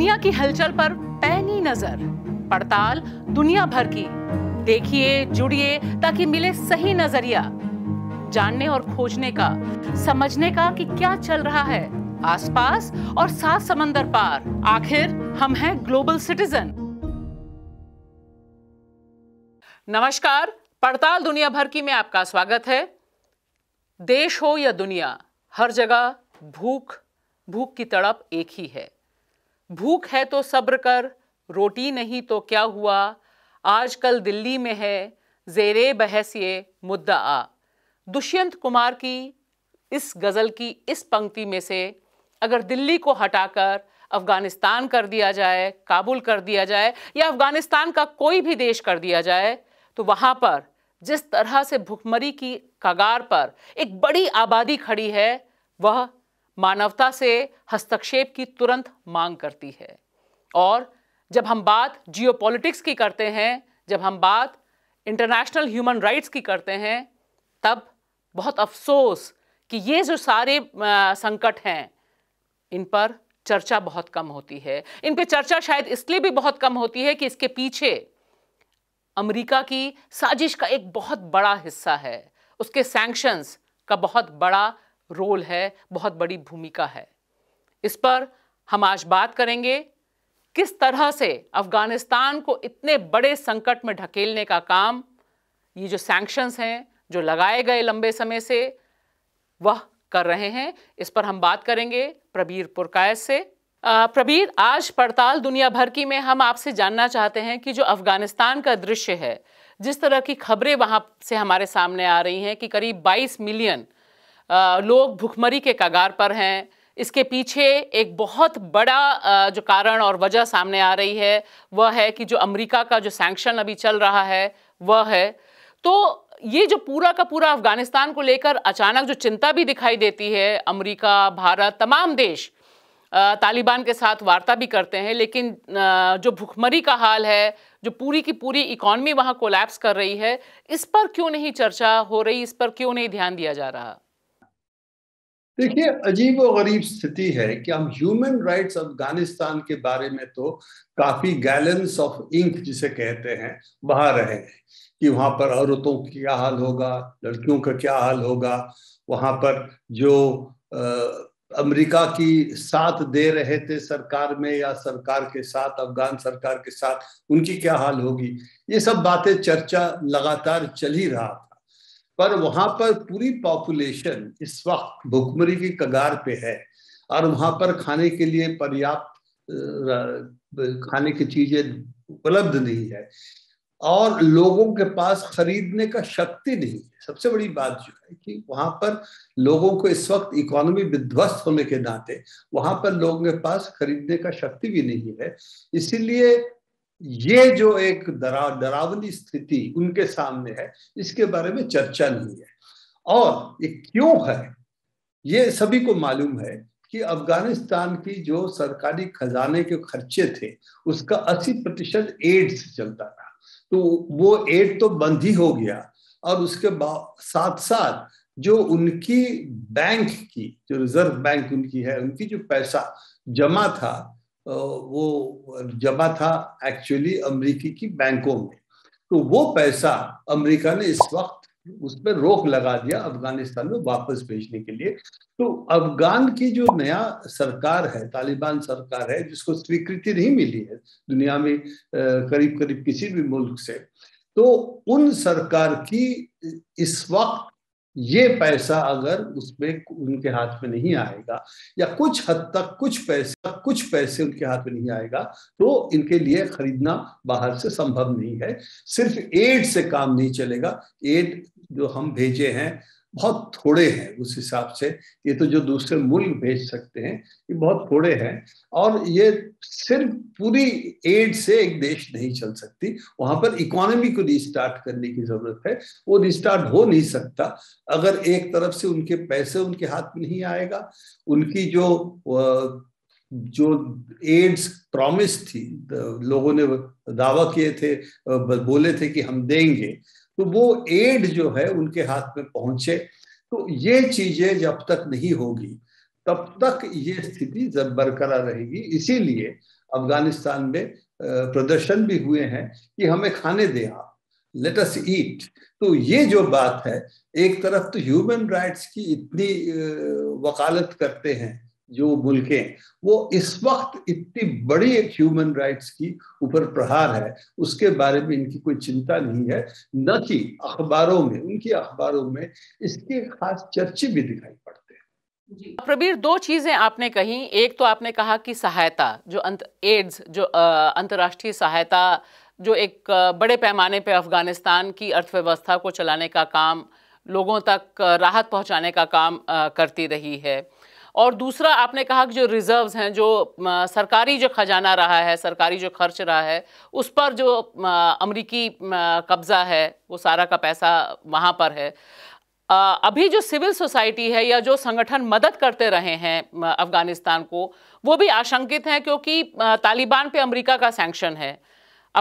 दुनिया की हलचल पर पैनी नजर पड़ताल दुनिया भर की देखिए जुड़िए ताकि मिले सही नजरिया जानने और खोजने का समझने का कि क्या चल रहा है आसपास और सात समंदर पार आखिर हम हैं ग्लोबल सिटीजन नमस्कार पड़ताल दुनिया भर की में आपका स्वागत है देश हो या दुनिया हर जगह भूख भूख की तड़प एक ही है भूख है तो सब्र कर रोटी नहीं तो क्या हुआ आजकल दिल्ली में है जेरे बहस ये मुद्दा आ दुष्यंत कुमार की इस गज़ल की इस पंक्ति में से अगर दिल्ली को हटाकर अफ़गानिस्तान कर दिया जाए काबुल कर दिया जाए या अफ़गानिस्तान का कोई भी देश कर दिया जाए तो वहाँ पर जिस तरह से भुखमरी की कगार पर एक बड़ी आबादी खड़ी है वह मानवता से हस्तक्षेप की तुरंत मांग करती है और जब हम बात जियोपॉलिटिक्स की करते हैं जब हम बात इंटरनेशनल ह्यूमन राइट्स की करते हैं तब बहुत अफसोस कि ये जो सारे संकट हैं इन पर चर्चा बहुत कम होती है इन पर चर्चा शायद इसलिए भी बहुत कम होती है कि इसके पीछे अमेरिका की साजिश का एक बहुत बड़ा हिस्सा है उसके सैंक्शंस का बहुत बड़ा रोल है बहुत बड़ी भूमिका है इस पर हम आज बात करेंगे किस तरह से अफगानिस्तान को इतने बड़े संकट में ढकेलने का काम ये जो सैंक्शंस हैं जो लगाए गए लंबे समय से वह कर रहे हैं इस पर हम बात करेंगे प्रबीर पुरकायत से प्रबीर आज पड़ताल दुनिया भर की में हम आपसे जानना चाहते हैं कि जो अफगानिस्तान का दृश्य है जिस तरह की खबरें वहाँ से हमारे सामने आ रही हैं कि करीब 22 मिलियन लोग भुखमरी के कगार पर हैं इसके पीछे एक बहुत बड़ा जो कारण और वजह सामने आ रही है वह है कि जो अमेरिका का जो सैंक्शन अभी चल रहा है वह है तो ये जो पूरा का पूरा अफगानिस्तान को लेकर अचानक जो चिंता भी दिखाई देती है अमेरिका भारत तमाम देश तालिबान के साथ वार्ता भी करते हैं लेकिन जो भुखमरी का हाल है जो पूरी की पूरी इकॉनमी वहाँ कोलैप्स कर रही है इस पर क्यों नहीं चर्चा हो रही इस पर क्यों नहीं ध्यान दिया जा रहा देखिए अजीब और गरीब स्थिति है कि हम ह्यूमन राइट्स अफगानिस्तान के बारे में तो काफी गैलेंस ऑफ इंक जिसे कहते हैं बाहर रहे हैं कि वहां पर औरतों का क्या हाल होगा लड़कियों का क्या हाल होगा वहां पर जो आ, अमेरिका की साथ दे रहे थे सरकार में या सरकार के साथ अफगान सरकार के साथ उनकी क्या हाल होगी ये सब बातें चर्चा लगातार चल ही रहा था पर वहां पर पूरी पॉपुलेशन इस वक्त भुखमरी की कगार पे है और वहां पर खाने के लिए पर्याप्त खाने की चीजें उपलब्ध नहीं है और लोगों के पास खरीदने का शक्ति नहीं है सबसे बड़ी बात जो है कि वहां पर लोगों को इस वक्त इकोनॉमी विध्वस्त होने के नाते वहां पर लोगों के पास खरीदने का शक्ति भी नहीं है इसीलिए ये जो एक डरा डरावनी स्थिति उनके सामने है इसके बारे में चर्चा नहीं है और ये क्यों है ये सभी को मालूम है कि अफगानिस्तान की जो सरकारी खजाने के खर्चे थे उसका 80 प्रतिशत एड से चलता था तो वो एड तो बंद ही हो गया और उसके साथ साथ जो उनकी बैंक की जो रिजर्व बैंक उनकी है उनकी जो पैसा जमा था वो जमा था एक्चुअली अमरीकी की बैंकों में तो वो पैसा अमेरिका ने इस वक्त उस पर रोक लगा दिया अफगानिस्तान में वापस भेजने के लिए तो अफगान की जो नया सरकार है तालिबान सरकार है जिसको स्वीकृति नहीं मिली है दुनिया में करीब करीब किसी भी मुल्क से तो उन सरकार की इस वक्त ये पैसा अगर उसमें उनके हाथ में नहीं आएगा या कुछ हद तक कुछ पैसा कुछ पैसे उनके हाथ में नहीं आएगा तो इनके लिए खरीदना बाहर से संभव नहीं है सिर्फ एड से काम नहीं चलेगा एड जो हम भेजे हैं बहुत थोड़े हैं उस हिसाब से ये तो जो दूसरे मुल्क भेज सकते हैं ये बहुत थोड़े हैं और ये सिर्फ पूरी एड से एक देश नहीं चल सकती वहां पर इकोनॉमी को रिस्टार्ट करने की जरूरत है वो रिस्टार्ट हो नहीं सकता अगर एक तरफ से उनके पैसे उनके हाथ में नहीं आएगा उनकी जो जो एड्स प्रॉमिस थी लोगों ने दावा किए थे बोले थे कि हम देंगे तो वो एड जो है उनके हाथ में पहुंचे तो ये चीजें जब तक नहीं होगी तब तक ये स्थिति जब बरकरार रहेगी इसीलिए अफगानिस्तान में प्रदर्शन भी हुए हैं कि हमें खाने दे आप लेट अस ईट तो ये जो बात है एक तरफ तो ह्यूमन राइट्स की इतनी वकालत करते हैं जो मुल्कें वो इस वक्त इतनी बड़ी एक ह्यूमन राइट्स की ऊपर प्रहार है उसके बारे में इनकी कोई चिंता नहीं है न कि अखबारों में उनकी अखबारों में इसके खास चर्चे भी दिखाई पड़ते प्रबीर दो चीज़ें आपने कही एक तो आपने कहा कि सहायता जो अंत एड्स जो अंतर्राष्ट्रीय सहायता जो एक बड़े पैमाने पे अफ़गानिस्तान की अर्थव्यवस्था को चलाने का काम लोगों तक राहत पहुंचाने का काम करती रही है और दूसरा आपने कहा कि जो रिजर्व्स हैं जो सरकारी जो ख़जाना रहा है सरकारी जो खर्च रहा है उस पर जो अमरीकी कब्ज़ा है वो सारा का पैसा वहाँ पर है अभी जो सिविल सोसाइटी है या जो संगठन मदद करते रहे हैं अफ़गानिस्तान को वो भी आशंकित हैं क्योंकि तालिबान पे अमेरिका का सैंक्शन है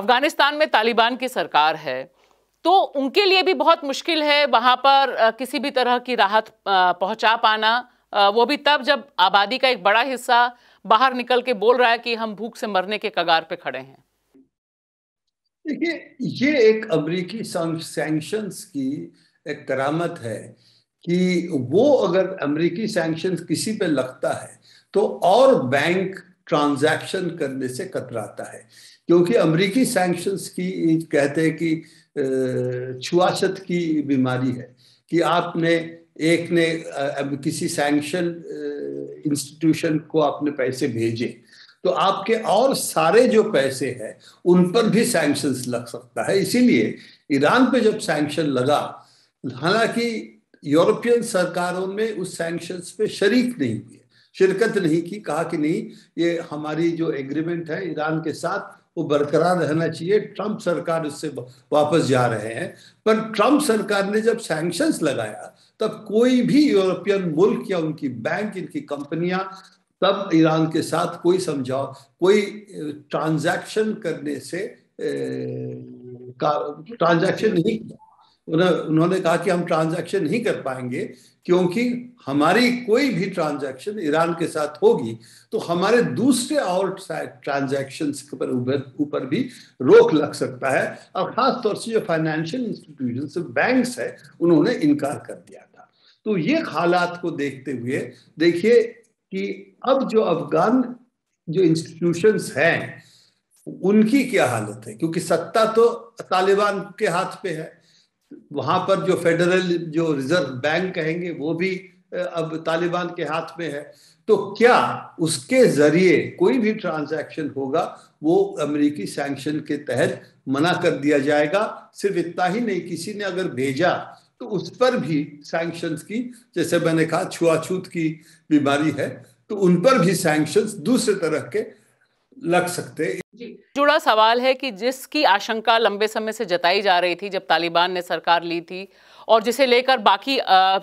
अफ़गानिस्तान में तालिबान की सरकार है तो उनके लिए भी बहुत मुश्किल है वहाँ पर किसी भी तरह की राहत पहुँचा पाना वो भी तब जब आबादी का एक बड़ा हिस्सा बाहर निकल के बोल रहा है कि हम भूख से मरने के कगार पे खड़े हैं देखिए ये एक अमरीकी सैंक्शंस की एक करामत है कि वो अगर अमरीकी सैंक्शन किसी पे लगता है तो और बैंक ट्रांजैक्शन करने से कतराता है क्योंकि अमरीकी सैंक्शंस की कहते हैं कि छुआछत की बीमारी है कि आपने एक ने अब किसी सैंक्शन इंस्टीट्यूशन को आपने पैसे भेजे तो आपके और सारे जो पैसे हैं उन पर भी सैंक्शन लग सकता है इसीलिए ईरान पे जब सैंक्शन लगा हालांकि यूरोपियन सरकारों में उस सैंक्शन पे शरीक नहीं हुए शिरकत नहीं की कहा कि नहीं ये हमारी जो एग्रीमेंट है ईरान के साथ वो बरकरार रहना चाहिए ट्रंप सरकार उससे वापस जा रहे हैं पर ट्रंप सरकार ने जब सैंक्शंस लगाया तब कोई भी यूरोपियन मुल्क या उनकी बैंक इनकी कंपनियां तब ईरान के साथ कोई समझाओ कोई ट्रांजैक्शन करने से ट्रांजैक्शन नहीं किया उन्होंने कहा कि हम ट्रांजैक्शन नहीं कर पाएंगे क्योंकि हमारी कोई भी ट्रांजैक्शन ईरान के साथ होगी तो हमारे दूसरे और ट्रांजैक्शन पर ऊपर भी रोक लग सकता है और खास तौर से जो फाइनेंशियल इंस्टीट्यूशन बैंक है उन्होंने इनकार कर दिया था तो ये हालात को देखते हुए देखिए कि अब जो अफगान जो इंस्टीट्यूशन हैं उनकी क्या हालत है क्योंकि सत्ता तो तालिबान के हाथ पे है वहां पर जो फेडरल जो रिजर्व बैंक कहेंगे वो भी अब तालिबान के हाथ में है तो क्या उसके जरिए कोई भी ट्रांजैक्शन होगा वो अमेरिकी सैंक्शन के तहत मना कर दिया जाएगा सिर्फ इतना ही नहीं किसी ने अगर भेजा तो उस पर भी सैंक्शन की जैसे मैंने कहा छुआछूत की बीमारी है तो उन पर भी सैंक्शन दूसरे तरह के लग सकते जुड़ा सवाल है कि जिसकी आशंका लंबे समय से जताई जा रही थी जब तालिबान ने सरकार ली थी और जिसे लेकर बाकी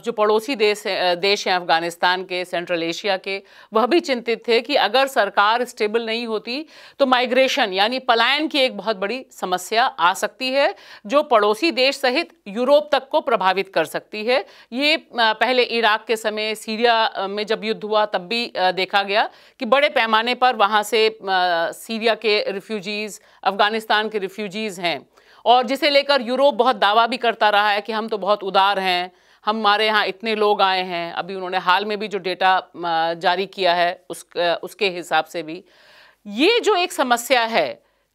जो पड़ोसी देश देश हैं अफ़गानिस्तान के सेंट्रल एशिया के वह भी चिंतित थे कि अगर सरकार स्टेबल नहीं होती तो माइग्रेशन यानी पलायन की एक बहुत बड़ी समस्या आ सकती है जो पड़ोसी देश सहित यूरोप तक को प्रभावित कर सकती है ये पहले इराक के समय सीरिया में जब युद्ध हुआ तब भी देखा गया कि बड़े पैमाने पर वहाँ से सीरिया के रिफ्यूजीज़ अफ़गानिस्तान के रिफ्यूजीज़ हैं और जिसे लेकर यूरोप बहुत दावा भी करता रहा है कि हम तो बहुत उदार हैं हमारे यहाँ इतने लोग आए हैं अभी उन्होंने हाल में भी जो डेटा जारी किया है उस उसके हिसाब से भी ये जो एक समस्या है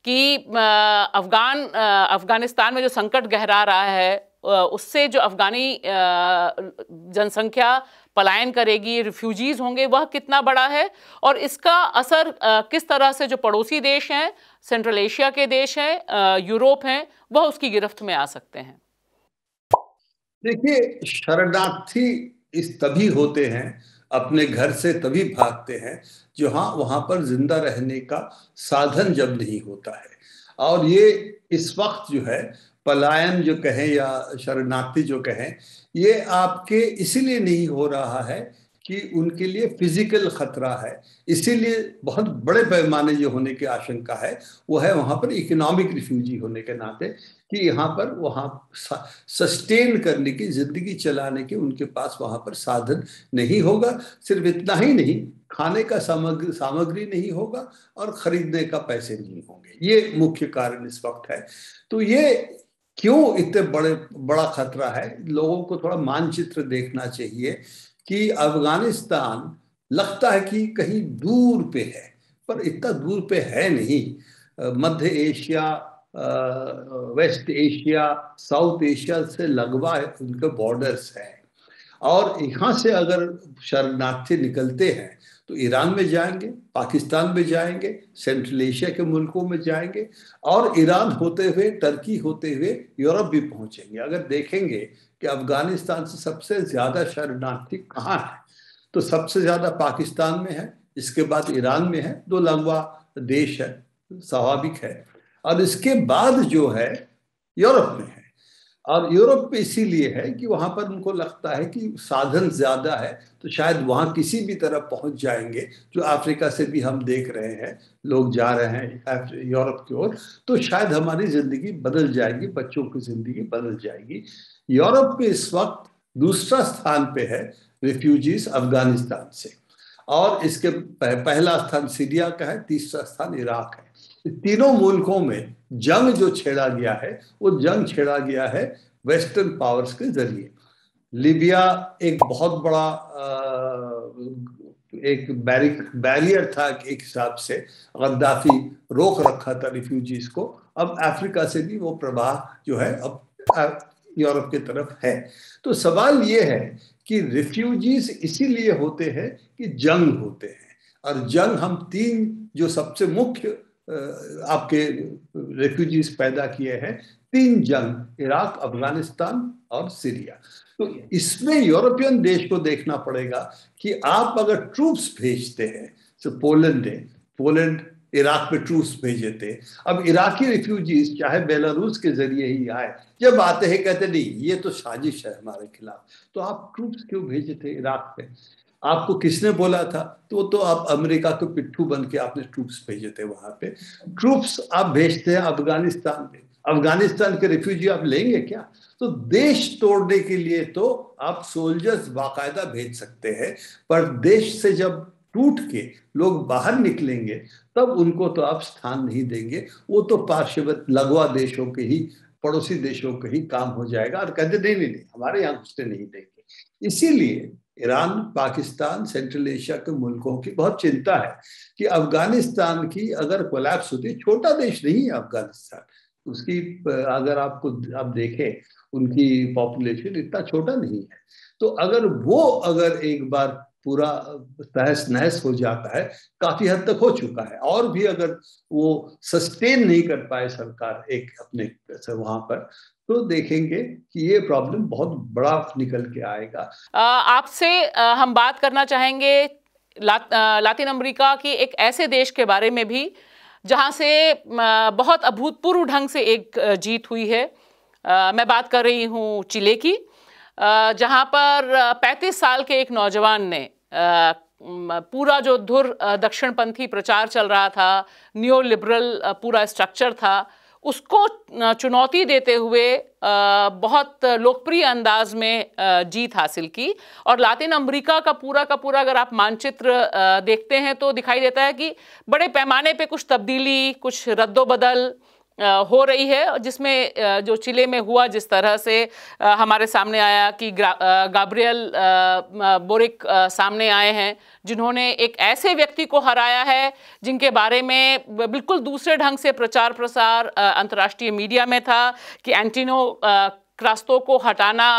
कि अफ़गान अफ़गानिस्तान में जो संकट गहरा रहा है उससे जो अफ़गानी जनसंख्या पलायन करेगी रिफ्यूजीज़ होंगे वह कितना बड़ा है और इसका असर किस तरह से जो पड़ोसी देश हैं सेंट्रल एशिया के देश हैं यूरोप हैं वह उसकी गिरफ्त में आ सकते हैं देखिए शरणार्थी इस तभी होते हैं अपने घर से तभी भागते हैं जो हाँ वहां पर जिंदा रहने का साधन जब नहीं होता है और ये इस वक्त जो है पलायन जो कहें या शरणार्थी जो कहें ये आपके इसीलिए नहीं हो रहा है कि उनके लिए फिजिकल खतरा है इसीलिए बहुत बड़े पैमाने जो होने की आशंका है वो है वहाँ पर इकोनॉमिक रिफ्यूजी होने के नाते कि यहाँ पर वहाँ सस्टेन करने की जिंदगी चलाने के उनके पास वहाँ पर साधन नहीं होगा सिर्फ इतना ही नहीं खाने का सामग्री सामग्री नहीं होगा और खरीदने का पैसे नहीं होंगे ये मुख्य कारण इस वक्त है तो ये क्यों इतने बड़े बड़ा खतरा है लोगों को थोड़ा मानचित्र देखना चाहिए कि अफगानिस्तान लगता है कि कहीं दूर पे है पर इतना दूर पे है नहीं मध्य Asia west Asia south Asia से लगवा उनके बॉर्डर्स हैं और यहाँ से अगर शरणार्थी निकलते हैं तो ईरान में जाएंगे पाकिस्तान में जाएंगे सेंट्रल एशिया के मुल्कों में जाएंगे और ईरान होते हुए टर्की होते हुए यूरोप भी पहुंचेंगे अगर देखेंगे कि अफगानिस्तान से सबसे ज़्यादा शरणार्थी कहाँ है तो सबसे ज़्यादा पाकिस्तान में है इसके बाद ईरान में है दो लंबा देश है स्वाभाविक है और इसके बाद जो है यूरोप में है और यूरोप पे इसीलिए है कि वहां पर उनको लगता है कि साधन ज्यादा है तो शायद वहां किसी भी तरह पहुंच जाएंगे जो अफ्रीका से भी हम देख रहे हैं लोग जा रहे हैं यूरोप की ओर तो शायद हमारी जिंदगी बदल जाएगी बच्चों की जिंदगी बदल जाएगी यूरोप में इस वक्त दूसरा स्थान पे है रिफ्यूजीज अफगानिस्तान से और इसके पहला स्थान सीरिया का है तीसरा स्थान इराक है तीनों मुल्कों में जंग जो छेड़ा गया है वो जंग छेड़ा गया है वेस्टर्न पावर्स के जरिए लीबिया एक बहुत बड़ा एक बैरिक बैरियर था एक हिसाब से गद्दाफी रोक रखा था रिफ्यूजीज को अब अफ्रीका से भी वो प्रवाह जो है अब यूरोप की तरफ है तो सवाल ये है कि रिफ्यूजीज इसीलिए होते हैं कि जंग होते हैं और जंग हम तीन जो सबसे मुख्य आपके रेफ्यूजीज पैदा किए हैं तीन जंग इराक अफगानिस्तान और सीरिया तो इसमें यूरोपियन देश को देखना पड़ेगा कि आप अगर ट्रूप्स भेजते हैं तो पोलैंड ने पोलैंड इराक में ट्रूप्स भेजे थे अब इराकी रिफ्यूजीज चाहे बेलारूस के जरिए ही आए जब आते हैं कहते नहीं ये तो साजिश है हमारे खिलाफ तो आप ट्रूप्स क्यों भेजे थे इराक में आपको किसने बोला था तो तो आप अमेरिका के पिट्ठू बन के आपने ट्रूप्स भेजे थे वहां पे ट्रूप्स आप भेजते हैं अफगानिस्तान में अफगानिस्तान के रिफ्यूजी आप लेंगे क्या तो देश तोड़ने के लिए तो आप सोल्जर्स बाकायदा भेज सकते हैं पर देश से जब टूट के लोग बाहर निकलेंगे तब उनको तो आप स्थान नहीं देंगे वो तो पार्श्वत लगवा देशों के ही पड़ोसी देशों के ही काम हो जाएगा और कहते नहीं नहीं नहीं हमारे यहाँ घुसते नहीं देंगे इसीलिए ईरान पाकिस्तान सेंट्रल एशिया के मुल्कों की बहुत चिंता है कि अफगानिस्तान की अगर कोलैप्स होती छोटा देश नहीं है अफगानिस्तान उसकी अगर आपको आप देखें उनकी पॉपुलेशन इतना छोटा नहीं है तो अगर वो अगर एक बार पूरा तहस नहस हो जाता है काफी हद तक हो चुका है और भी अगर वो सस्टेन नहीं कर पाए सरकार एक अपने वहां पर तो देखेंगे कि ये प्रॉब्लम बहुत बड़ा निकल के आएगा आपसे हम बात करना चाहेंगे ला, लातिन अमेरिका की एक ऐसे देश के बारे में भी जहां से बहुत अभूतपूर्व ढंग से एक जीत हुई है मैं बात कर रही हूँ चिले की जहां पर 35 साल के एक नौजवान ने पूरा जो धुर दक्षिणपंथी प्रचार चल रहा था न्यू लिबरल पूरा स्ट्रक्चर था उसको चुनौती देते हुए बहुत लोकप्रिय अंदाज में जीत हासिल की और लातिन अमेरिका का पूरा का पूरा अगर आप मानचित्र देखते हैं तो दिखाई देता है कि बड़े पैमाने पे कुछ तब्दीली कुछ रद्दोबदल बदल हो रही है जिसमें जो चिले में हुआ जिस तरह से हमारे सामने आया कि गाब्रियल बोरिक सामने आए हैं जिन्होंने एक ऐसे व्यक्ति को हराया है जिनके बारे में बिल्कुल दूसरे ढंग से प्रचार प्रसार अंतर्राष्ट्रीय मीडिया में था कि एंटीनो क्रास्तों को हटाना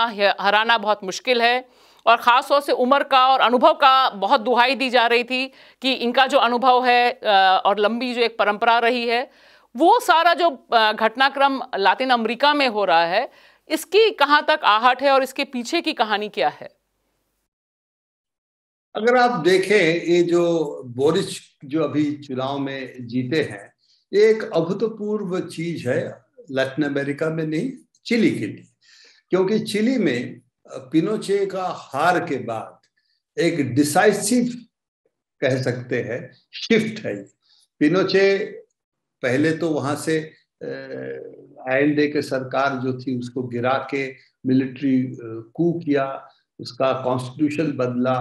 हराना बहुत मुश्किल है और ख़ास तौर से उम्र का और अनुभव का बहुत दुहाई दी जा रही थी कि इनका जो अनुभव है और लंबी जो एक परंपरा रही है वो सारा जो घटनाक्रम लातिन अमेरिका में हो रहा है इसकी कहां तक आहट है और इसके पीछे की कहानी क्या है अगर आप देखें ये जो बोरिस जो अभी चुनाव में जीते हैं ये एक अभूतपूर्व चीज है लैटिन अमेरिका में नहीं चिली के लिए क्योंकि चिली में पिनोचे का हार के बाद एक डिसाइसिव कह सकते हैं शिफ्ट है पिनोचे पहले तो वहां से आई के सरकार जो थी उसको गिरा के मिलिट्री कू किया उसका कॉन्स्टिट्यूशन बदला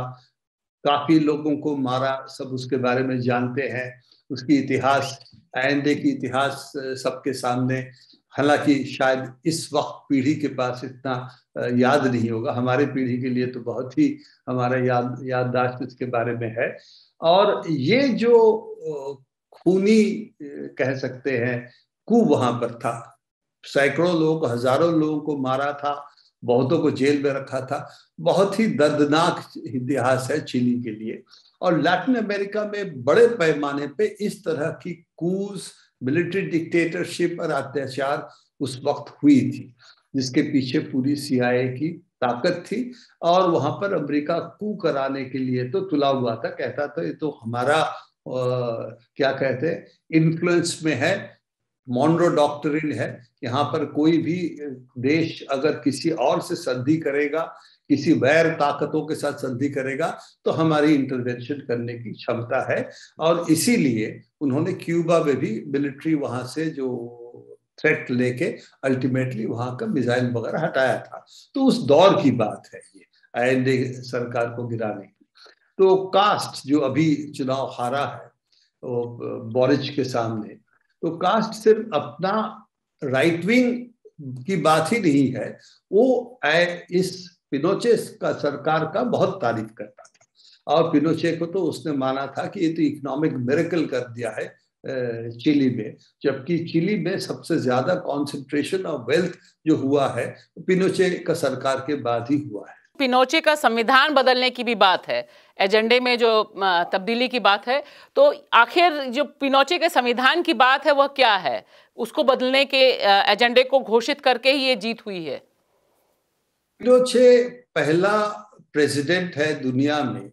काफी लोगों को मारा सब उसके बारे में जानते हैं उसकी इतिहास आइंदे की इतिहास सबके सामने हालांकि शायद इस वक्त पीढ़ी के पास इतना याद नहीं होगा हमारे पीढ़ी के लिए तो बहुत ही हमारा याद याददाश्त इसके बारे में है और ये जो खूनी कह सकते हैं कु वहां पर था सैकड़ों लोग हजारों लोगों को मारा था बहुतों को जेल में रखा था बहुत ही दर्दनाक इतिहास है चिली के लिए और लैटिन अमेरिका में बड़े पैमाने पे इस तरह की कूस मिलिट्री डिक्टेटरशिप और अत्याचार उस वक्त हुई थी जिसके पीछे पूरी सीआईए की ताकत थी और वहां पर अमेरिका कू कराने के लिए तो तुला हुआ था कहता था ये तो हमारा क्या कहते हैं इन्फ्लुएंस में है मॉन्रो डॉक्टरिन है यहाँ पर कोई भी देश अगर किसी और से संधि करेगा किसी वैर ताकतों के साथ संधि करेगा तो हमारी इंटरवेंशन करने की क्षमता है और इसीलिए उन्होंने क्यूबा में भी मिलिट्री वहां से जो थ्रेट लेके अल्टीमेटली वहां का मिसाइल वगैरह हटाया था तो उस दौर की बात है ये आई सरकार को गिराने की तो कास्ट जो अभी चुनाव हारा है तो बॉरिज के सामने तो कास्ट सिर्फ अपना राइट विंग की बात ही नहीं है वो इस पिनोचे का सरकार का बहुत तारीफ करता था और पिनोचे को तो उसने माना था कि ये तो इकोनॉमिक मेरेकल कर दिया है चिली में जबकि चिली में सबसे ज्यादा कॉन्सेंट्रेशन ऑफ वेल्थ जो हुआ है पिनोचे का सरकार के बाद ही हुआ है पिनोचे का संविधान बदलने की भी बात है एजेंडे में जो तब्दीली की बात है तो आखिर जो पिनोचे के संविधान की बात है वह क्या है उसको बदलने के एजेंडे को घोषित करके ही ये जीत हुई है पिनोचे पहला प्रेसिडेंट है दुनिया में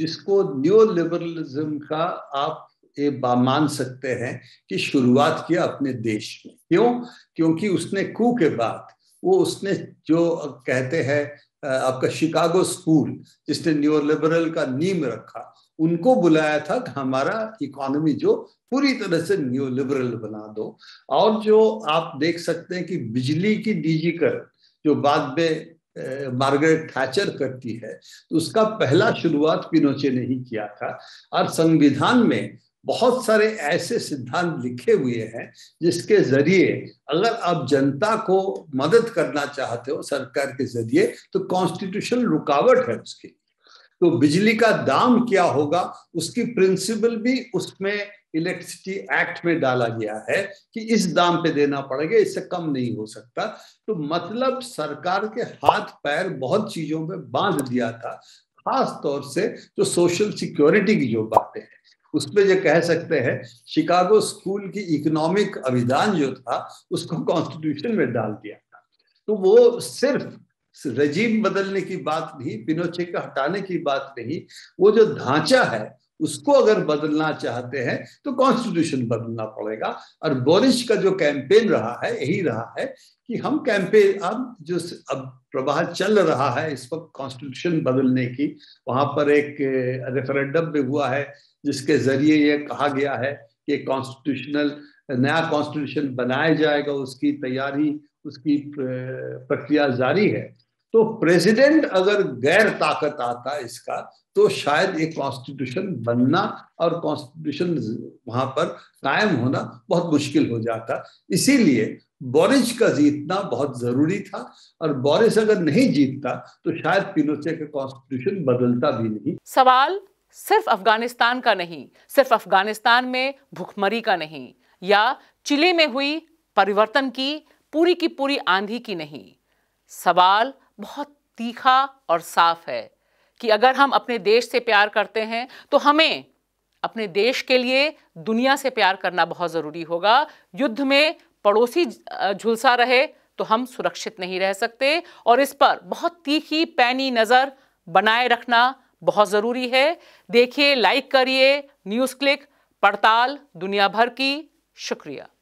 जिसको न्यू लिबरलिज्म का आप ये मान सकते हैं कि शुरुआत किया अपने देश में क्यों क्योंकि उसने कू के बाद वो उसने जो कहते हैं आपका शिकागो स्कूल जिसने न्यू लिबरल का नीम रखा उनको बुलाया था कि हमारा इकोनॉमी जो पूरी तरह से न्यू लिबरल बना दो और जो आप देख सकते हैं कि बिजली की डिजिकरण जो बाद में मार्गरेट थैचर करती है तो उसका पहला शुरुआत पिनोचे ने ही किया था और संविधान में बहुत सारे ऐसे सिद्धांत लिखे हुए हैं जिसके जरिए अगर आप जनता को मदद करना चाहते हो सरकार के जरिए तो कॉन्स्टिट्यूशन रुकावट है उसकी तो बिजली का दाम क्या होगा उसकी प्रिंसिपल भी उसमें इलेक्ट्रिसिटी एक्ट में डाला गया है कि इस दाम पे देना पड़ेगा इससे कम नहीं हो सकता तो मतलब सरकार के हाथ पैर बहुत चीजों में बांध दिया था खास तौर से जो सोशल सिक्योरिटी की जो बातें हैं उसमें जो कह सकते हैं शिकागो स्कूल की इकोनॉमिक अभिधान जो था उसको कॉन्स्टिट्यूशन में डाल दिया था तो वो सिर्फ रजीम बदलने की बात नहीं पिनोचे का हटाने की बात नहीं वो जो ढांचा है उसको अगर बदलना चाहते हैं तो कॉन्स्टिट्यूशन बदलना पड़ेगा और बोरिश का जो कैंपेन रहा है यही रहा है कि हम कैंपेन अब जो अब प्रवाह चल रहा है इस वक्त कॉन्स्टिट्यूशन बदलने की वहां पर एक रेफरेंडम भी हुआ है जिसके जरिए यह कहा गया है कि कॉन्स्टिट्यूशनल नया कॉन्स्टिट्यूशन बनाया जाएगा उसकी तैयारी उसकी प्रक्रिया जारी है तो प्रेसिडेंट अगर गैर ताकत आता इसका तो शायद ये कॉन्स्टिट्यूशन बनना और कॉन्स्टिट्यूशन वहां पर कायम होना बहुत मुश्किल हो जाता इसीलिए बोरिस का जीतना बहुत जरूरी था और बोरिस अगर नहीं जीतता तो शायद पिनोचे का कॉन्स्टिट्यूशन बदलता भी नहीं सवाल सिर्फ अफगानिस्तान का नहीं सिर्फ अफगानिस्तान में भुखमरी का नहीं या चिले में हुई परिवर्तन की पूरी की पूरी आंधी की नहीं सवाल बहुत तीखा और साफ है कि अगर हम अपने देश से प्यार करते हैं तो हमें अपने देश के लिए दुनिया से प्यार करना बहुत ज़रूरी होगा युद्ध में पड़ोसी झुलसा रहे तो हम सुरक्षित नहीं रह सकते और इस पर बहुत तीखी पैनी नज़र बनाए रखना बहुत ज़रूरी है देखिए लाइक करिए न्यूज़ क्लिक पड़ताल दुनिया भर की शुक्रिया